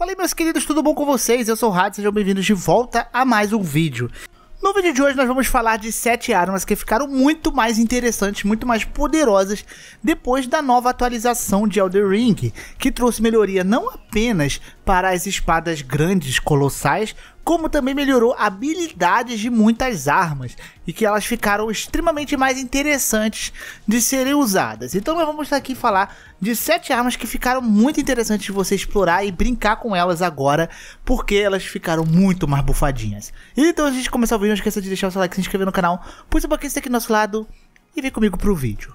Falei meus queridos, tudo bom com vocês? Eu sou o Rad, sejam bem-vindos de volta a mais um vídeo. No vídeo de hoje nós vamos falar de sete armas que ficaram muito mais interessantes, muito mais poderosas depois da nova atualização de Elder Ring, que trouxe melhoria não apenas para as espadas grandes, colossais, como também melhorou habilidades de muitas armas e que elas ficaram extremamente mais interessantes de serem usadas. Então nós vamos aqui falar de sete armas que ficaram muito interessantes de você explorar e brincar com elas agora, porque elas ficaram muito mais bufadinhas. Então a gente começar o vídeo, não esqueça de deixar o seu like, se inscrever no canal, pulsa um pouquinho aqui do nosso lado e vem comigo pro vídeo.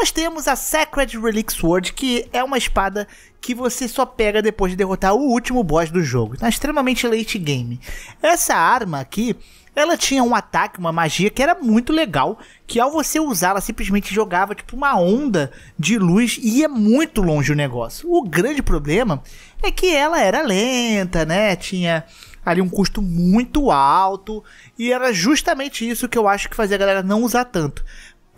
Nós temos a Sacred Relic Sword, que é uma espada que você só pega depois de derrotar o último boss do jogo. Então é extremamente late game. Essa arma aqui, ela tinha um ataque, uma magia que era muito legal, que ao você usar, ela simplesmente jogava tipo uma onda de luz e ia muito longe o negócio. O grande problema é que ela era lenta, né? Tinha ali um custo muito alto e era justamente isso que eu acho que fazia a galera não usar tanto.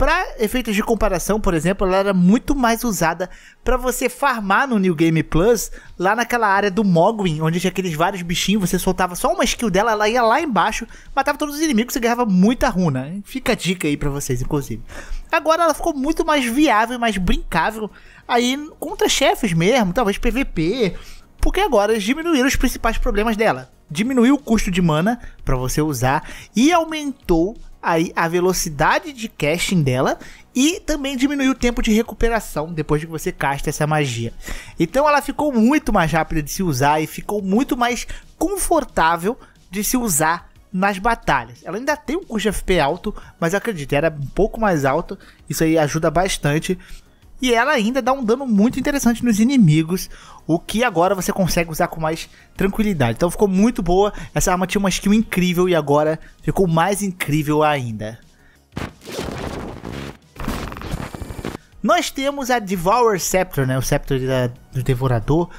Para efeitos de comparação, por exemplo, ela era muito mais usada para você farmar no New Game Plus, lá naquela área do Mogwin, onde tinha aqueles vários bichinhos, você soltava só uma skill dela, ela ia lá embaixo, matava todos os inimigos e ganhava muita runa. Fica a dica aí para vocês, inclusive. Agora ela ficou muito mais viável, mais brincável, aí contra chefes mesmo, talvez PVP, porque agora diminuíram os principais problemas dela. Diminuiu o custo de mana para você usar e aumentou aí a velocidade de casting dela e também diminui o tempo de recuperação depois que você casta essa magia. Então ela ficou muito mais rápida de se usar e ficou muito mais confortável de se usar nas batalhas. Ela ainda tem um custo FP alto, mas acredite, era um pouco mais alto. Isso aí ajuda bastante e ela ainda dá um dano muito interessante nos inimigos, o que agora você consegue usar com mais tranquilidade. Então ficou muito boa, essa arma tinha uma skill incrível e agora ficou mais incrível ainda. Nós temos a Devour Scepter, né? o Scepter da, do Devorador,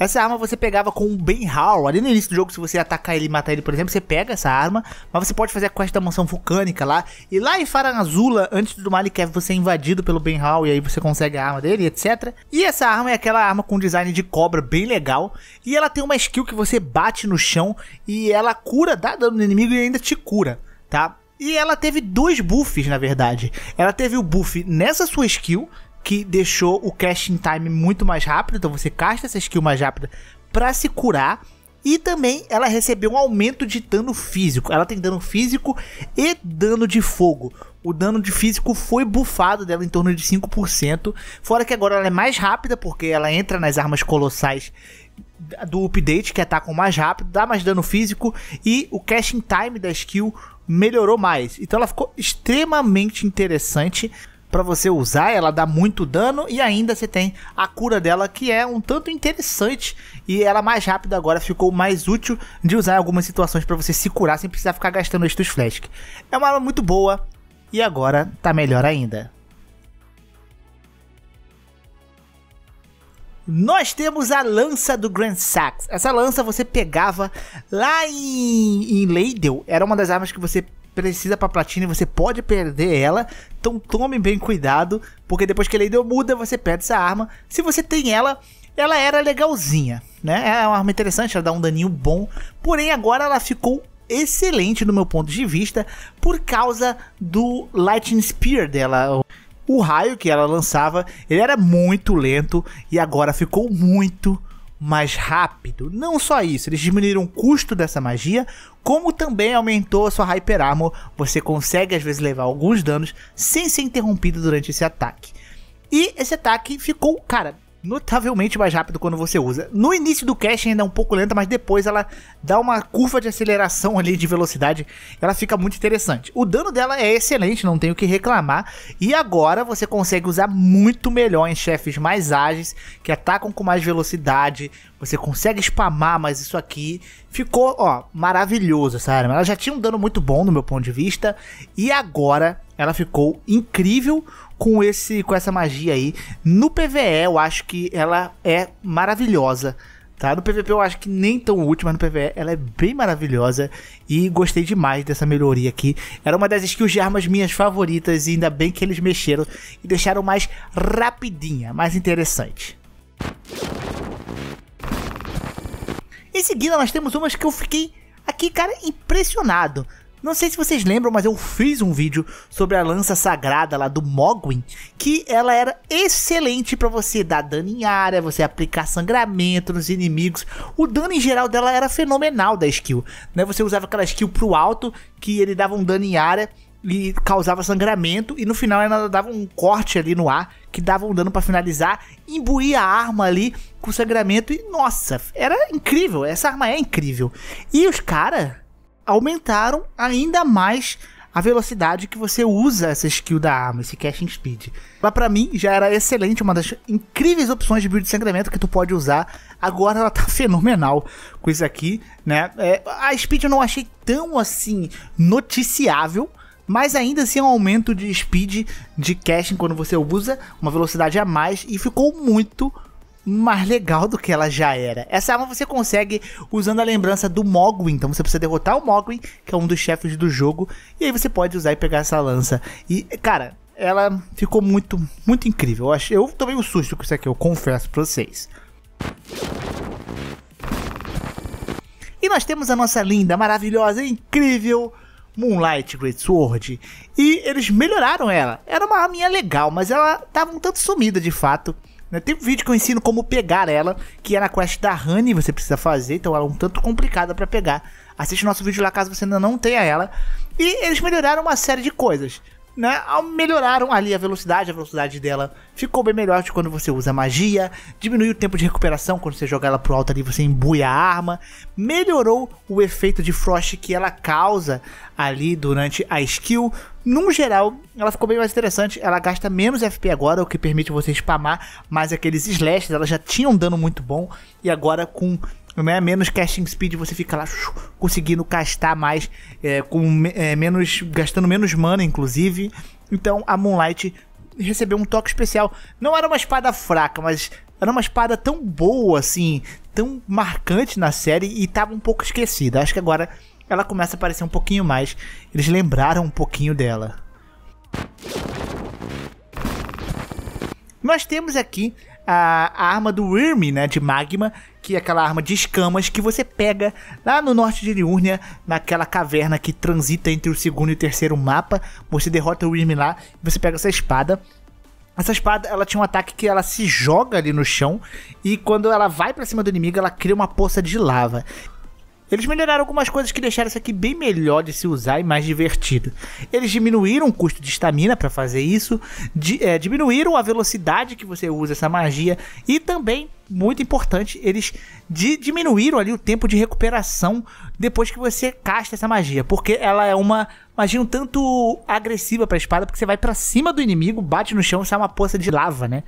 essa arma você pegava com o Ben Hall. Ali no início do jogo, se você atacar ele e matar ele, por exemplo, você pega essa arma. Mas você pode fazer a quest da mansão vulcânica lá. E lá em Faranazula, antes do Malikev, você é invadido pelo Ben Hall. E aí você consegue a arma dele, etc. E essa arma é aquela arma com design de cobra bem legal. E ela tem uma skill que você bate no chão. E ela cura, dá dano no inimigo e ainda te cura, tá? E ela teve dois buffs, na verdade. Ela teve o buff nessa sua skill, que deixou o casting time muito mais rápido, então você casta essa skill mais rápida para se curar. E também ela recebeu um aumento de dano físico. Ela tem dano físico e dano de fogo. O dano de físico foi bufado dela em torno de 5%. Fora que agora ela é mais rápida, porque ela entra nas armas colossais do update, que atacam mais rápido, dá mais dano físico. E o casting time da skill melhorou mais. Então ela ficou extremamente interessante para você usar, ela dá muito dano e ainda você tem a cura dela que é um tanto interessante e ela mais rápida agora ficou mais útil de usar em algumas situações para você se curar sem precisar ficar gastando estus flash. É uma arma muito boa e agora tá melhor ainda. Nós temos a lança do Grand Sax. Essa lança você pegava lá em, em Leidel. Era uma das armas que você precisa pra platina e você pode perder ela. Então tome bem cuidado, porque depois que ele deu muda, você perde essa arma. Se você tem ela, ela era legalzinha, né? É uma arma interessante, ela dá um daninho bom. Porém, agora ela ficou excelente no meu ponto de vista por causa do Lightning Spear dela. O raio que ela lançava, ele era muito lento e agora ficou muito mais rápido. Não só isso, eles diminuíram o custo dessa magia, como também aumentou a sua Hyper Armor. Você consegue às vezes levar alguns danos sem ser interrompido durante esse ataque. E esse ataque ficou, cara, notavelmente mais rápido quando você usa. No início do cache ainda é um pouco lenta, mas depois ela dá uma curva de aceleração ali de velocidade, ela fica muito interessante. O dano dela é excelente, não tenho o que reclamar, e agora você consegue usar muito melhor em chefes mais ágeis, que atacam com mais velocidade, você consegue spamar mais isso aqui. Ficou, ó, maravilhoso essa arma. Ela já tinha um dano muito bom no meu ponto de vista, e agora ela ficou incrível com esse com essa magia aí. No PvE, eu acho que ela é maravilhosa. Tá? No PVP eu acho que nem tão útil, mas no PVE ela é bem maravilhosa e gostei demais dessa melhoria aqui. Era uma das skills de armas minhas favoritas e ainda bem que eles mexeram e deixaram mais rapidinha, mais interessante. Em seguida nós temos umas que eu fiquei aqui, cara, impressionado. Não sei se vocês lembram, mas eu fiz um vídeo sobre a lança sagrada lá do Mogwin, que ela era excelente para você dar dano em área, você aplicar sangramento nos inimigos. O dano em geral dela era fenomenal da skill, né? Você usava aquela skill pro alto que ele dava um dano em área e causava sangramento e no final ela dava um corte ali no ar que dava um dano para finalizar, imbuía a arma ali com sangramento e nossa, era incrível, essa arma é incrível. E os caras aumentaram ainda mais a velocidade que você usa essa skill da arma, esse casting speed. Mas para mim já era excelente, uma das incríveis opções de build de sangramento que tu pode usar. Agora ela tá fenomenal com isso aqui, né? É, a speed eu não achei tão assim noticiável, mas ainda assim é um aumento de speed de caching quando você usa, uma velocidade a mais e ficou muito mais legal do que ela já era. Essa arma você consegue usando a lembrança do Mogwin, então você precisa derrotar o Mogwin, que é um dos chefes do jogo, e aí você pode usar e pegar essa lança. E, cara, ela ficou muito, muito incrível. Eu, achei, eu tomei um susto com isso aqui, eu confesso pra vocês. E nós temos a nossa linda, maravilhosa, incrível Moonlight Great Sword. E eles melhoraram ela. Era uma arminha legal, mas ela tava um tanto sumida de fato. Né? Tem um vídeo que eu ensino como pegar ela, que é na quest da Honey, você precisa fazer, então ela é um tanto complicada para pegar. Assiste nosso vídeo lá caso você ainda não tenha ela. E eles melhoraram uma série de coisas né, melhoraram ali a velocidade, a velocidade dela ficou bem melhor de quando você usa magia, diminui o tempo de recuperação quando você joga ela pro alto ali, você embuia a arma, melhorou o efeito de frost que ela causa ali durante a skill. Num geral, ela ficou bem mais interessante, ela gasta menos FP agora, o que permite você spamar mais aqueles slashes, elas já tinham um dano muito bom e agora com é Menos casting speed, você fica lá conseguindo castar mais, é, com é, menos, gastando menos mana, inclusive. Então a Moonlight recebeu um toque especial. Não era uma espada fraca, mas era uma espada tão boa, assim, tão marcante na série e estava um pouco esquecida. Acho que agora ela começa a aparecer um pouquinho mais. Eles lembraram um pouquinho dela. Nós temos aqui a, arma do Wyrm, né? De magma, que é aquela arma de escamas que você pega lá no norte de Liurnia, naquela caverna que transita entre o segundo e o terceiro mapa. Você derrota o Wyrm lá e você pega essa espada. Essa espada, ela tinha um ataque que ela se joga ali no chão e quando ela vai para cima do inimigo, ela cria uma poça de lava. Eles melhoraram algumas coisas que deixaram isso aqui bem melhor de se usar e mais divertido. Eles diminuíram o custo de estamina para fazer isso, di, é, diminuíram a velocidade que você usa essa magia e também, muito importante, eles di, diminuíram ali o tempo de recuperação depois que você casta essa magia, porque ela é uma magia um tanto agressiva para a espada, porque você vai para cima do inimigo, bate no chão, sai uma poça de lava, né?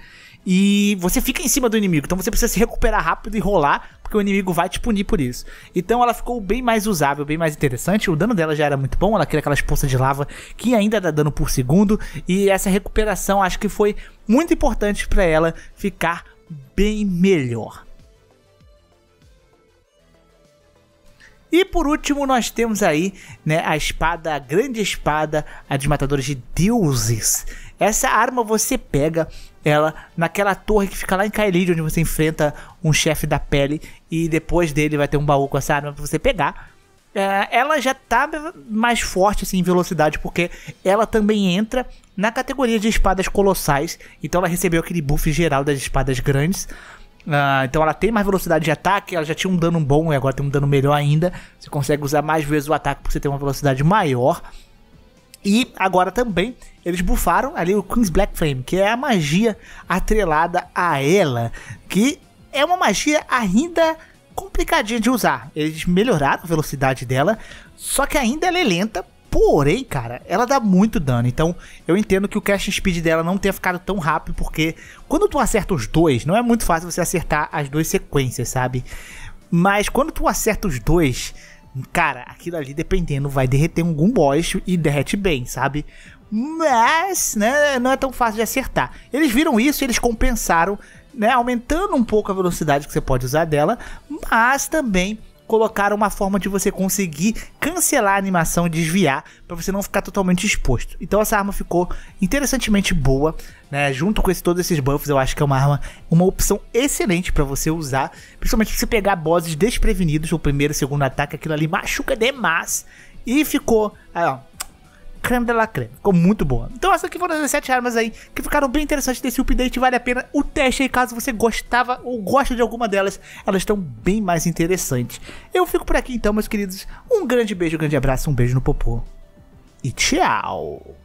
E você fica em cima do inimigo, então você precisa se recuperar rápido e rolar, porque o inimigo vai te punir por isso. Então ela ficou bem mais usável, bem mais interessante. O dano dela já era muito bom, ela cria aquelas poças de lava que ainda dá dano por segundo, e essa recuperação acho que foi muito importante para ela ficar bem melhor. E por último, nós temos aí né, a espada, a grande espada, a de matadores de deuses. Essa arma você pega ela naquela torre que fica lá em Kaelid, onde você enfrenta um chefe da pele e depois dele vai ter um baú com essa arma pra você pegar. É, ela já tá mais forte assim, em velocidade, porque ela também entra na categoria de espadas colossais, então ela recebeu aquele buff geral das espadas grandes. Ah, então ela tem mais velocidade de ataque, ela já tinha um dano bom e agora tem um dano melhor ainda. Você consegue usar mais vezes o ataque porque você tem uma velocidade maior. E agora também eles bufaram ali o Queen's Black Flame, que é a magia atrelada a ela, que é uma magia ainda complicadinha de usar. Eles melhoraram a velocidade dela, só que ainda ela é lenta Porém, cara, ela dá muito dano. Então, eu entendo que o cash speed dela não tenha ficado tão rápido, porque quando tu acerta os dois, não é muito fácil você acertar as duas sequências, sabe? Mas quando tu acerta os dois, cara, aquilo ali, dependendo, vai derreter algum boss e derrete bem, sabe? Mas, né, não é tão fácil de acertar. Eles viram isso, eles compensaram, né, aumentando um pouco a velocidade que você pode usar dela, mas também colocaram uma forma de você conseguir cancelar a animação e desviar para você não ficar totalmente exposto. Então essa arma ficou interessantemente boa, né? Junto com esse, todos esses buffs, eu acho que é uma arma, uma opção excelente para você usar, principalmente se você pegar bosses desprevenidos, o primeiro, o segundo ataque, aquilo ali machuca demais. E ficou, ó, creme de la creme. Ficou muito boa. Então essas aqui foram as 17 armas aí que ficaram bem interessantes desse update. Vale a pena o teste aí caso você gostava ou gosta de alguma delas. Elas estão bem mais interessantes. Eu fico por aqui então, meus queridos. Um grande beijo, um grande abraço, um beijo no popô. E tchau!